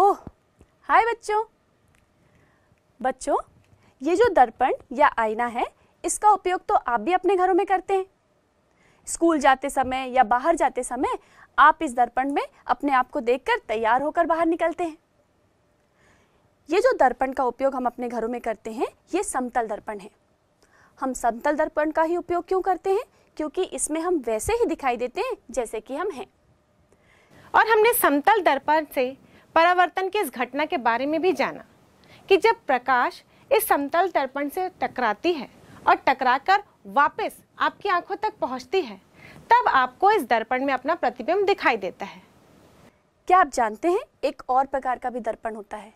ओह हाय बच्चों बच्चों ये जो दर्पण या आईना है इसका उपयोग तो आप भी अपने घरों में करते हैं स्कूल जाते समय या बाहर जाते समय आप इस दर्पण में अपने आप को देखकर तैयार होकर बाहर निकलते हैं ये जो दर्पण का उपयोग हम अपने घरों में करते हैं ये समतल दर्पण है हम समतल दर्पण का ही उपयोग क्यों करते हैं क्योंकि इसमें हम वैसे ही दिखाई देते हैं जैसे कि हम हैं और हमने समतल दर्पण से परावर्तन की इस घटना के बारे में भी जाना कि जब प्रकाश इस समतल दर्पण से टकराती है और टकराकर वापस आपकी आंखों तक पहुंचती है तब आपको इस दर्पण में अपना प्रतिबिंब दिखाई देता है क्या आप जानते हैं एक और प्रकार का भी दर्पण होता है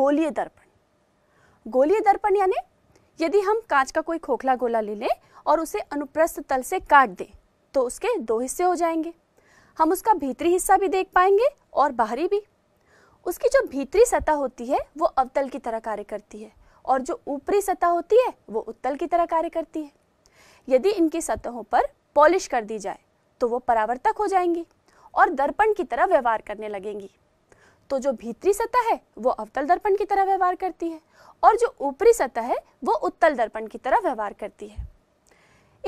गोलीय दर्पण गोलीय दर्पण यानी यदि हम कांच का कोई खोखला गोला ले लें और उसे अनुप्रस्थ तल से काट दें तो उसके दो हिस्से हो जाएंगे हम उसका भीतरी हिस्सा भी देख पाएंगे और बाहरी भी उसकी जो भीतरी सतह होती है वो अवतल की तरह कार्य करती है और जो ऊपरी सतह होती है वो उत्तल की तरह कार्य करती है यदि इनकी सतहों पर पॉलिश कर दी जाए तो वो परावर्तक हो जाएंगी और दर्पण की तरह व्यवहार करने लगेंगी तो जो भीतरी सतह है वो अवतल दर्पण की तरह व्यवहार करती है और जो ऊपरी सतह है वो उत्तल दर्पण की तरह व्यवहार करती है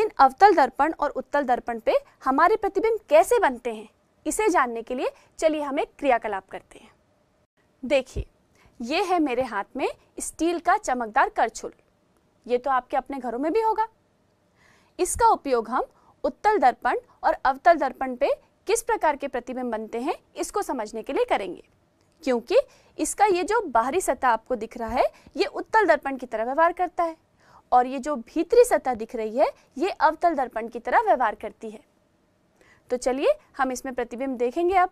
इन अवतल दर्पण और उत्तल दर्पण पे हमारे प्रतिबिंब कैसे बनते हैं इसे जानने के लिए चलिए हम एक क्रियाकलाप करते हैं देखिए ये है मेरे हाथ में स्टील का चमकदार करछुल ये तो आपके अपने घरों में भी होगा इसका उपयोग हम उत्तल दर्पण और अवतल दर्पण पे किस प्रकार के प्रतिबिंब बनते हैं इसको समझने के लिए करेंगे क्योंकि इसका ये जो बाहरी सतह आपको दिख रहा है ये उत्तल दर्पण की तरह व्यवहार करता है और ये जो भीतरी सतह दिख रही है ये अवतल दर्पण की तरह व्यवहार करती है तो चलिए हम इसमें प्रतिबिंब देखेंगे अब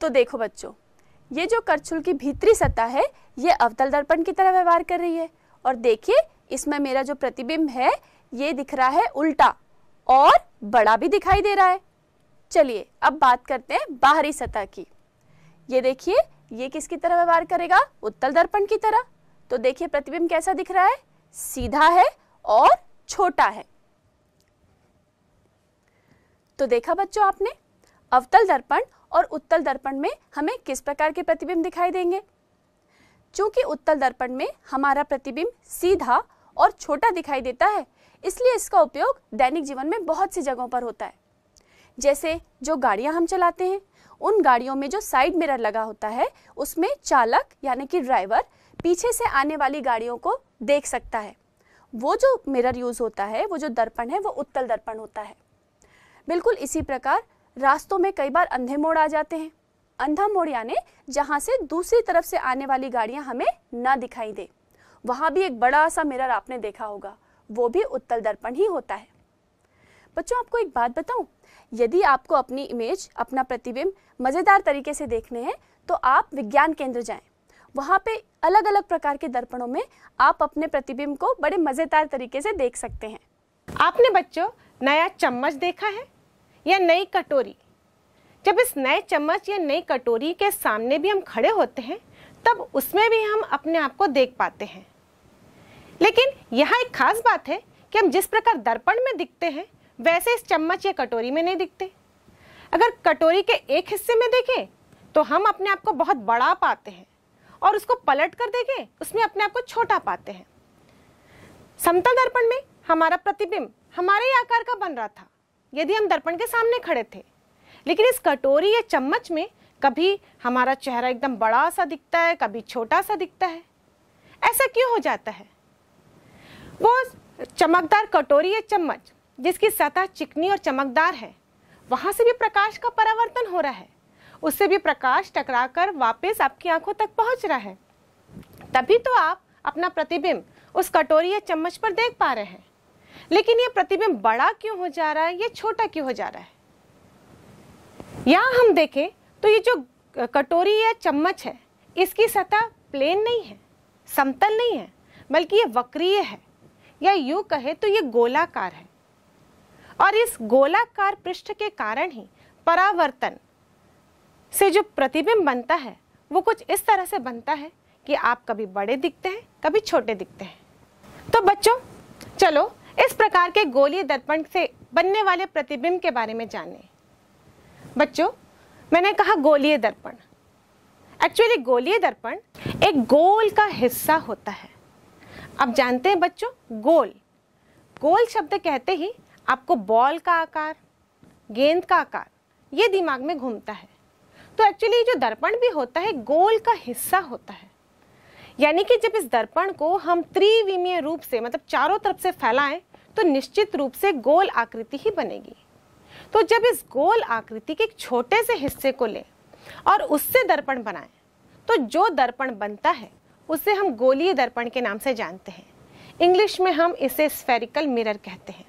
तो देखो बच्चों ये जो करछुल की भीतरी सतह है ये अवतल दर्पण की तरह व्यवहार कर रही है और देखिए इसमें मेरा जो प्रतिबिंब है ये दिख रहा है उल्टा और बड़ा भी दिखाई दे रहा है चलिए अब बात करते हैं बाहरी सतह की ये देखिए ये किसकी तरह व्यवहार करेगा उत्तल दर्पण की तरह तो देखिए प्रतिबिंब कैसा दिख रहा है सीधा है और छोटा है तो देखा बच्चों आपने अवतल दर्पण और उत्तल दर्पण में हमें किस प्रकार के प्रतिबिंब दिखाई देंगे चूंकि उत्तल दर्पण में हमारा प्रतिबिंब सीधा और छोटा दिखाई देता है इसलिए इसका उपयोग दैनिक जीवन में बहुत सी जगहों पर होता है जैसे जो गाड़ियां हम चलाते हैं उन गाड़ियों में जो साइड मिरर लगा होता है उसमें चालक यानी कि ड्राइवर पीछे से आने वाली गाड़ियों को देख सकता है वो जो मिरर यूज़ होता है वो जो दर्पण है वो उत्तल दर्पण होता है बिल्कुल इसी प्रकार रास्तों में कई बार अंधे मोड़ आ जाते हैं अंधा मोड़ यानी जहाँ से दूसरी तरफ से आने वाली गाड़ियाँ हमें ना दिखाई दे वहाँ भी एक बड़ा सा मिरर आपने देखा होगा वो भी उत्तल दर्पण ही होता है बच्चों आपको एक बात बताऊं यदि आपको अपनी इमेज अपना प्रतिबिंब मज़ेदार तरीके से देखने हैं तो आप विज्ञान केंद्र जाएं वहाँ पे अलग अलग प्रकार के दर्पणों में आप अपने प्रतिबिंब को बड़े मज़ेदार तरीके से देख सकते हैं आपने बच्चों नया चम्मच देखा है या नई कटोरी जब इस नए चम्मच या नई कटोरी के सामने भी हम खड़े होते हैं तब उसमें भी हम अपने आप को देख पाते हैं लेकिन यह एक खास बात है कि हम जिस प्रकार दर्पण में दिखते हैं वैसे इस चम्मच या कटोरी में नहीं दिखते अगर कटोरी के एक हिस्से में देखें तो हम अपने आप को बहुत बड़ा पाते हैं और उसको पलट कर देखें उसमें अपने आप को छोटा पाते हैं समतल दर्पण में हमारा प्रतिबिंब हमारे ही आकार का बन रहा था यदि हम दर्पण के सामने खड़े थे लेकिन इस कटोरी या चम्मच में कभी हमारा चेहरा एकदम बड़ा सा दिखता है कभी छोटा सा दिखता है ऐसा क्यों हो जाता है वो चमकदार कटोरी या चम्मच जिसकी सतह चिकनी और चमकदार है वहाँ से भी प्रकाश का परावर्तन हो रहा है उससे भी प्रकाश टकराकर वापस आपकी आंखों तक पहुंच रहा है तभी तो आप अपना प्रतिबिंब उस कटोरी या चम्मच पर देख पा रहे हैं लेकिन ये प्रतिबिंब बड़ा क्यों हो जा रहा है ये छोटा क्यों हो जा रहा है यहां हम देखें तो ये जो कटोरी या चम्मच है इसकी सतह प्लेन नहीं है समतल नहीं है बल्कि ये वक्रीय है या यूँ कहे तो ये गोलाकार है और इस गोलाकार पृष्ठ के कारण ही परावर्तन से जो प्रतिबिंब बनता है वो कुछ इस तरह से बनता है कि आप कभी बड़े दिखते हैं कभी छोटे दिखते हैं तो बच्चों चलो इस प्रकार के गोली दर्पण से बनने वाले प्रतिबिंब के बारे में जानें बच्चों मैंने कहा गोली दर्पण एक्चुअली गोली दर्पण एक गोल का हिस्सा होता है अब जानते हैं बच्चों गोल गोल शब्द कहते ही आपको बॉल का आकार गेंद का आकार ये दिमाग में घूमता है तो एक्चुअली जो दर्पण भी होता है गोल का हिस्सा होता है यानी कि जब इस दर्पण को हम त्रिविमीय रूप से मतलब चारों तरफ से फैलाएं तो निश्चित रूप से गोल आकृति ही बनेगी तो जब इस गोल आकृति के एक छोटे से हिस्से को लें और उससे दर्पण बनाएं तो जो दर्पण बनता है उसे हम गोलीय दर्पण के नाम से जानते हैं इंग्लिश में हम इसे स्फेरिकल मिरर कहते हैं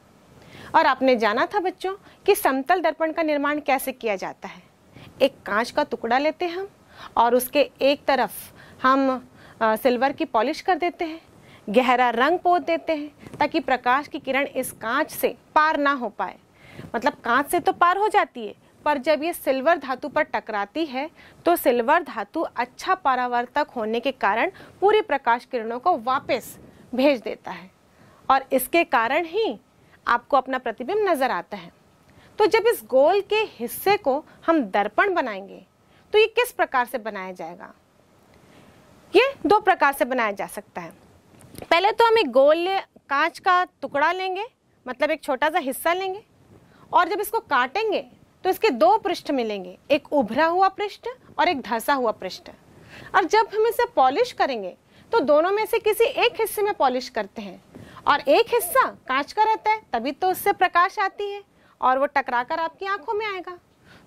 और आपने जाना था बच्चों कि समतल दर्पण का निर्माण कैसे किया जाता है एक कांच का टुकड़ा लेते हैं हम और उसके एक तरफ हम सिल्वर की पॉलिश कर देते हैं गहरा रंग पोत देते हैं ताकि प्रकाश की किरण इस कांच से पार ना हो पाए मतलब कांच से तो पार हो जाती है पर जब ये सिल्वर धातु पर टकराती है तो सिल्वर धातु अच्छा परावर्तक होने के कारण पूरी प्रकाश किरणों को वापस भेज देता है और इसके कारण ही आपको अपना प्रतिबिंब नजर आता है तो जब इस गोल के हिस्से को हम दर्पण बनाएंगे तो ये किस प्रकार से बनाया जाएगा ये दो प्रकार से बनाया जा सकता है पहले तो हम एक गोल कांच का टुकड़ा लेंगे मतलब एक छोटा सा हिस्सा लेंगे और जब इसको काटेंगे तो इसके दो पृष्ठ मिलेंगे एक उभरा हुआ पृष्ठ और एक धसा हुआ पृष्ठ और जब हम इसे पॉलिश करेंगे तो दोनों में से किसी एक हिस्से में पॉलिश करते हैं और एक हिस्सा कांच का रहता है तभी तो उससे प्रकाश आती है और वो टकराकर आपकी आंखों में आएगा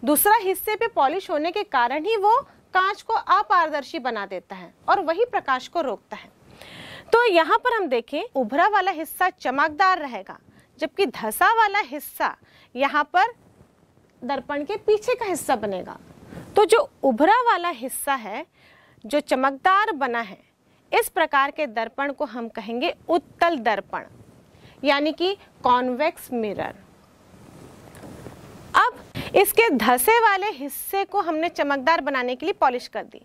दूसरा हिस्से पे पॉलिश होने के कारण ही वो कांच को अपारदर्शी बना देता है और वही प्रकाश को रोकता है तो यहाँ पर हम देखें उभरा वाला हिस्सा चमकदार रहेगा जबकि धसा वाला हिस्सा यहाँ पर दर्पण के पीछे का हिस्सा बनेगा तो जो उभरा वाला हिस्सा है जो चमकदार बना है इस प्रकार के दर्पण को हम कहेंगे उत्तल दर्पण यानी कि कॉन्वेक्स मिरर इसके धसे वाले हिस्से को हमने चमकदार बनाने के लिए पॉलिश कर दी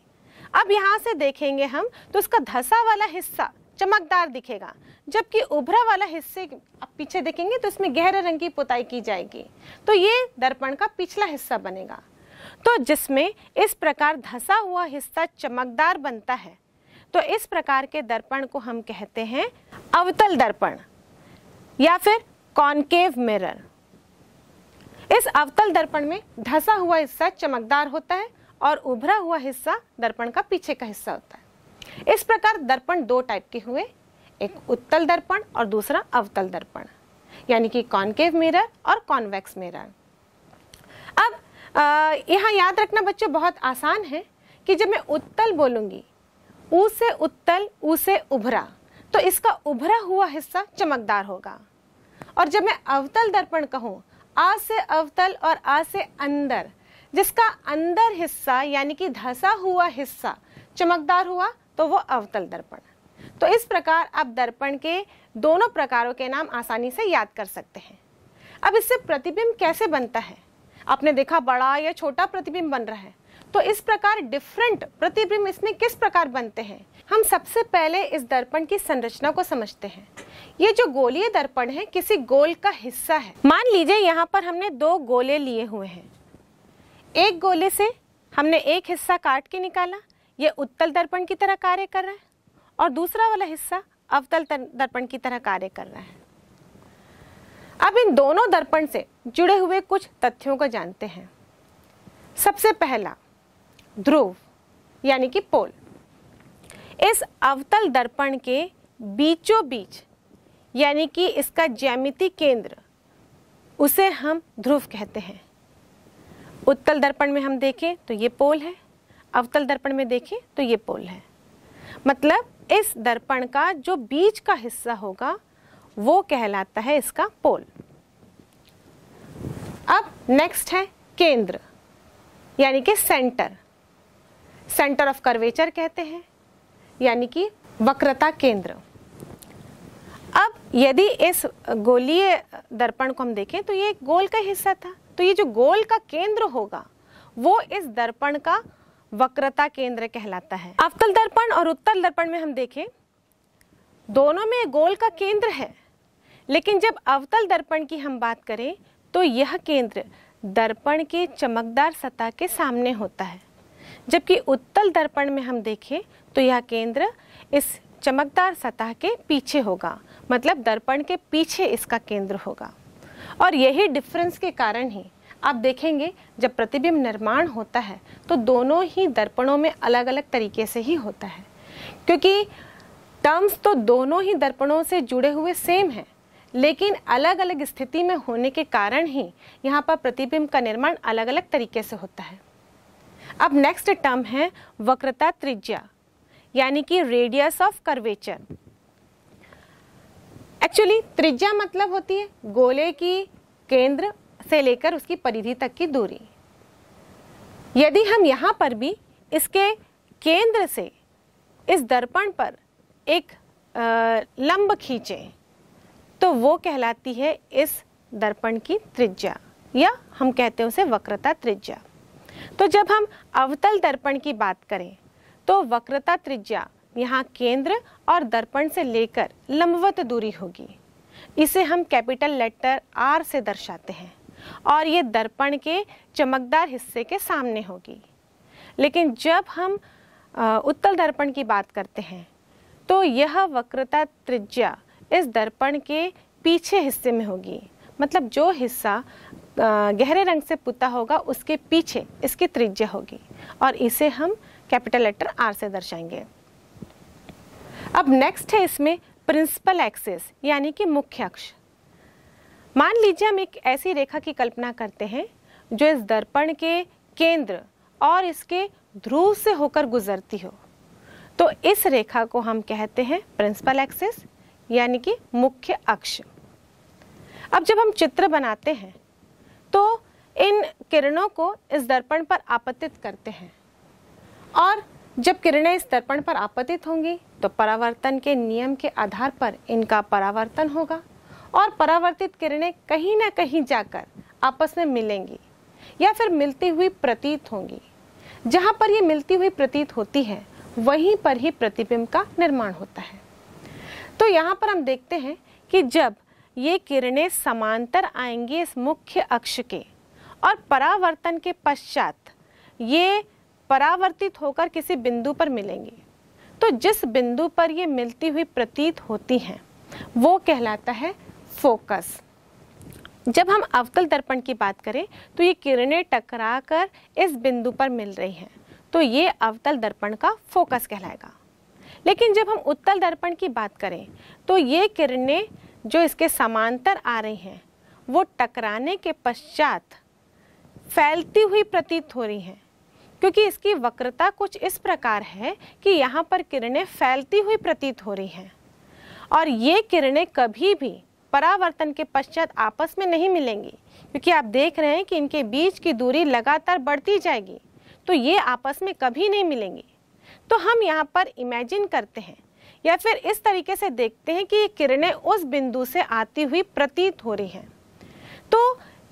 अब यहाँ से देखेंगे हम तो इसका धसा वाला हिस्सा चमकदार दिखेगा जबकि उभरा वाला हिस्से आप पीछे देखेंगे तो इसमें गहरे रंग की पुताई की जाएगी तो ये दर्पण का पिछला हिस्सा बनेगा तो जिसमें इस प्रकार धसा हुआ हिस्सा चमकदार बनता है तो इस प्रकार के दर्पण को हम कहते हैं अवतल दर्पण या फिर कॉन्केव मिरर इस अवतल दर्पण में ढसा हुआ हिस्सा चमकदार होता है और उभरा हुआ हिस्सा दर्पण का पीछे का हिस्सा होता है इस प्रकार दर्पण दो टाइप के हुए एक उत्तल दर्पण और दूसरा अवतल दर्पण यानी कि कॉन्केव मिरर और कॉन्वेक्स मिरर अब यहाँ याद रखना बच्चों बहुत आसान है कि जब मैं उत्तल बोलूँगी ऊ से उत्तल ऊ से उभरा तो इसका उभरा हुआ हिस्सा चमकदार होगा और जब मैं अवतल दर्पण कहूँ आ से अवतल और आ से अंदर जिसका अंदर हिस्सा यानी कि धसा हुआ हिस्सा चमकदार हुआ तो वो अवतल दर्पण तो इस प्रकार आप दर्पण के दोनों प्रकारों के नाम आसानी से याद कर सकते हैं अब इससे प्रतिबिंब कैसे बनता है आपने देखा बड़ा या छोटा प्रतिबिंब बन रहा है तो इस प्रकार डिफरेंट प्रतिबिंब इसमें किस प्रकार बनते हैं हम सबसे पहले इस दर्पण की संरचना को समझते हैं ये जो गोलीय दर्पण है किसी गोल का हिस्सा है मान लीजिए यहाँ पर हमने दो गोले लिए हुए हैं एक गोले से हमने एक हिस्सा काट के निकाला ये उत्तल दर्पण की तरह कार्य कर रहा है और दूसरा वाला हिस्सा अवतल दर्पण की तरह कार्य कर रहा है अब इन दोनों दर्पण से जुड़े हुए कुछ तथ्यों को जानते हैं सबसे पहला ध्रुव यानी कि पोल इस अवतल दर्पण के बीचों बीच यानी कि इसका ज्यामिति केंद्र उसे हम ध्रुव कहते हैं उत्तल दर्पण में हम देखें तो ये पोल है अवतल दर्पण में देखें तो ये पोल है मतलब इस दर्पण का जो बीच का हिस्सा होगा वो कहलाता है इसका पोल अब नेक्स्ट है केंद्र यानी कि सेंटर सेंटर ऑफ कर्वेचर कहते हैं यानी कि वक्रता केंद्र यदि इस गोलीय दर्पण को हम देखें तो ये एक गोल का हिस्सा था तो ये जो गोल का केंद्र होगा वो इस दर्पण का वक्रता केंद्र कहलाता है अवतल दर्पण और उत्तल दर्पण में हम देखें दोनों में गोल का केंद्र है लेकिन जब अवतल दर्पण की हम बात करें तो यह केंद्र दर्पण के चमकदार सतह के सामने होता है जबकि उत्तल दर्पण में हम देखें तो यह केंद्र इस चमकदार सतह के पीछे होगा मतलब दर्पण के पीछे इसका केंद्र होगा और यही डिफरेंस के कारण ही आप देखेंगे जब प्रतिबिंब निर्माण होता है तो दोनों ही दर्पणों में अलग अलग तरीके से ही होता है क्योंकि टर्म्स तो दोनों ही दर्पणों से जुड़े हुए सेम हैं लेकिन अलग अलग स्थिति में होने के कारण ही यहाँ पर प्रतिबिंब का निर्माण अलग अलग तरीके से होता है अब नेक्स्ट टर्म है वक्रता त्रिज्या यानी कि रेडियस ऑफ कर्वेचर एक्चुअली त्रिज्या मतलब होती है गोले की केंद्र से लेकर उसकी परिधि तक की दूरी यदि हम यहाँ पर भी इसके केंद्र से इस दर्पण पर एक लंब खींचें तो वो कहलाती है इस दर्पण की त्रिज्या या हम कहते हैं उसे वक्रता त्रिज्या तो जब हम अवतल दर्पण की बात करें तो वक्रता त्रिज्या यहाँ केंद्र और दर्पण से लेकर लंबवत दूरी होगी इसे हम कैपिटल लेटर आर से दर्शाते हैं और ये दर्पण के चमकदार हिस्से के सामने होगी लेकिन जब हम उत्तल दर्पण की बात करते हैं तो यह वक्रता त्रिज्या इस दर्पण के पीछे हिस्से में होगी मतलब जो हिस्सा गहरे रंग से पुता होगा उसके पीछे इसकी त्रिज्या होगी और इसे हम कैपिटल लेटर आर से दर्शाएंगे अब नेक्स्ट है इसमें प्रिंसिपल एक्सेस यानी कि मुख्य अक्ष मान लीजिए हम एक ऐसी रेखा की कल्पना करते हैं जो इस दर्पण के केंद्र और इसके ध्रुव से होकर गुजरती हो तो इस रेखा को हम कहते हैं प्रिंसिपल एक्सेस यानी कि मुख्य अक्ष अब जब हम चित्र बनाते हैं तो इन किरणों को इस दर्पण पर आपतित करते हैं और जब किरणें इस दर्पण पर आपतित होंगी तो परावर्तन के नियम के आधार पर इनका परावर्तन होगा और परावर्तित किरणें कहीं ना कहीं जाकर आपस में मिलेंगी या फिर मिलती हुई प्रतीत होंगी जहाँ पर ये मिलती हुई प्रतीत होती है वहीं पर ही प्रतिबिंब का निर्माण होता है तो यहाँ पर हम देखते हैं कि जब ये किरणें समांतर आएंगी इस मुख्य अक्ष के और परावर्तन के पश्चात ये परावर्तित होकर किसी बिंदु पर मिलेंगी तो जिस बिंदु पर ये मिलती हुई प्रतीत होती हैं वो कहलाता है फोकस जब हम अवतल दर्पण की बात करें तो ये किरणें टकरा कर इस बिंदु पर मिल रही हैं तो ये अवतल दर्पण का फोकस कहलाएगा लेकिन जब हम उत्तल दर्पण की बात करें तो ये किरणें जो इसके समांतर आ रही हैं वो टकराने के पश्चात फैलती हुई प्रतीत हो रही हैं क्योंकि इसकी वक्रता कुछ इस प्रकार है कि यहाँ पर किरणें फैलती हुई प्रतीत हो रही हैं और ये किरणें कभी भी परावर्तन के पश्चात आपस में नहीं मिलेंगी क्योंकि आप देख रहे हैं कि इनके बीच की दूरी लगातार बढ़ती जाएगी तो ये आपस में कभी नहीं मिलेंगी तो हम यहाँ पर इमेजिन करते हैं या फिर इस तरीके से देखते हैं कि ये किरणें उस बिंदु से आती हुई प्रतीत हो रही हैं तो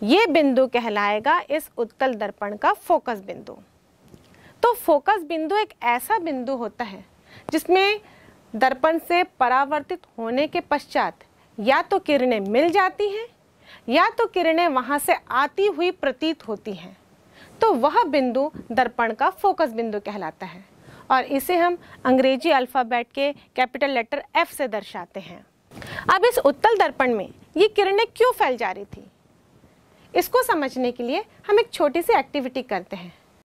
ये बिंदु कहलाएगा इस उत्तल दर्पण का फोकस बिंदु तो फोकस बिंदु एक ऐसा बिंदु होता है जिसमें दर्पण से परावर्तित होने के पश्चात या तो किरणें मिल जाती हैं या तो किरणें वहां से आती हुई प्रतीत होती हैं तो वह बिंदु दर्पण का फोकस बिंदु कहलाता है और इसे हम अंग्रेजी अल्फ़ाबेट के कैपिटल लेटर एफ से दर्शाते हैं अब इस उत्तल दर्पण में ये किरणें क्यों फैल जा रही थी इसको समझने के लिए हम एक छोटी सी एक्टिविटी करते हैं